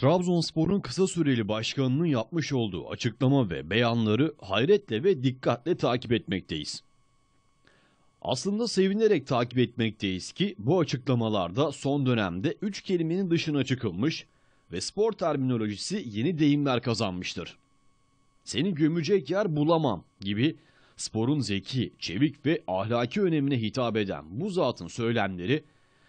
Trabzonspor'un kısa süreli başkanının yapmış olduğu açıklama ve beyanları hayretle ve dikkatle takip etmekteyiz. Aslında sevinerek takip etmekteyiz ki bu açıklamalarda son dönemde 3 kelimenin dışına çıkılmış ve spor terminolojisi yeni deyimler kazanmıştır. Seni gömecek yer bulamam gibi sporun zeki, çevik ve ahlaki önemine hitap eden bu zatın söylemleri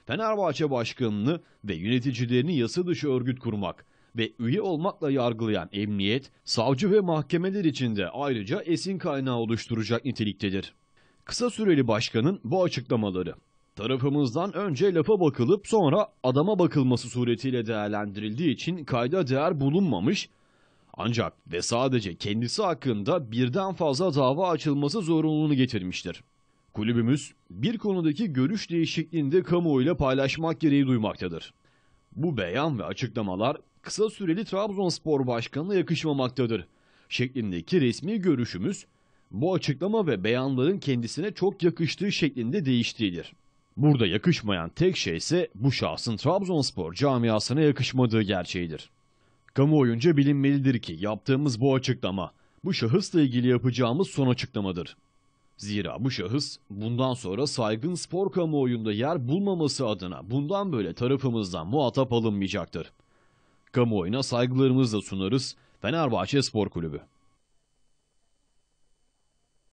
Fenerbahçe başkanını ve yöneticilerini yasa dışı örgüt kurmak ve üye olmakla yargılayan emniyet, savcı ve mahkemeler içinde ayrıca esin kaynağı oluşturacak niteliktedir. Kısa süreli başkanın bu açıklamaları tarafımızdan önce lafa bakılıp sonra adama bakılması suretiyle değerlendirildiği için kayda değer bulunmamış ancak ve sadece kendisi hakkında birden fazla dava açılması zorunluluğunu getirmiştir. Kulübümüz bir konudaki görüş değişikliğini de kamuoyuyla paylaşmak gereği duymaktadır. Bu beyan ve açıklamalar kısa süreli Trabzonspor Başkanı'na yakışmamaktadır şeklindeki resmi görüşümüz bu açıklama ve beyanların kendisine çok yakıştığı şeklinde değiştiğidir. Burada yakışmayan tek şey ise bu şahsın Trabzonspor camiasına yakışmadığı gerçeğidir. Kamuoyunca bilinmelidir ki yaptığımız bu açıklama bu şahısla ilgili yapacağımız son açıklamadır. Zira bu şahıs bundan sonra saygın spor kamuoyunda yer bulmaması adına bundan böyle tarafımızdan muhatap alınmayacaktır. Kamuoyuna saygılarımızla sunarız Fenerbahçe Spor Kulübü.